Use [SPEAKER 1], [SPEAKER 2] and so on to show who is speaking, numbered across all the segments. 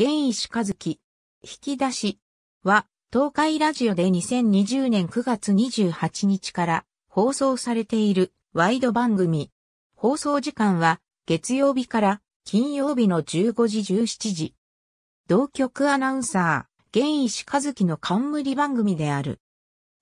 [SPEAKER 1] 現石和樹、引き出しは、東海ラジオ
[SPEAKER 2] で2020年9月28日から放送されているワイド番組。放送時間は月曜日から金曜日の15時17時。同局アナウンサー、現石和樹の冠番組である。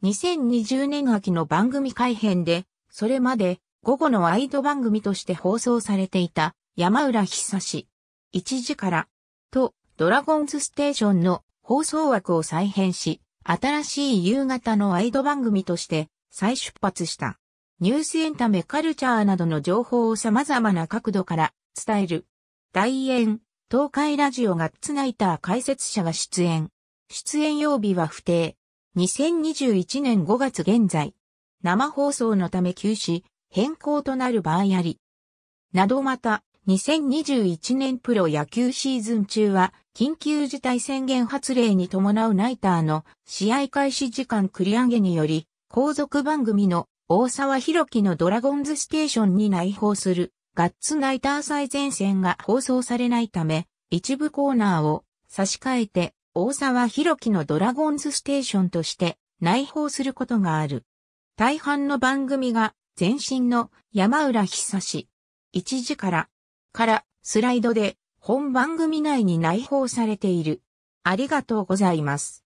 [SPEAKER 2] 2020年秋の番組改編で、それまで午後のワイド番組として放送されていた山浦久志。1時から、とドラゴンズステーションの放送枠を再編し、新しい夕方のワイド番組として再出発した。ニュースエンタメカルチャーなどの情報を様々な角度から伝える。大演、東海ラジオガッツナイター解説者が出演。出演曜日は不定。2021年5月現在。生放送のため休止、変更となる場合あり。などまた、2021年プロ野球シーズン中は、緊急事態宣言発令に伴うナイターの試合開始時間繰り上げにより、後続番組の大沢広樹のドラゴンズステーションに内包するガッツナイター最前線が放送されないため、一部コーナーを差し替えて大沢広樹のドラゴンズステーションとして内包することがある。大半の番組が前身の山浦久志1時からからスライドで本番組
[SPEAKER 1] 内に内包されている。ありがとうございます。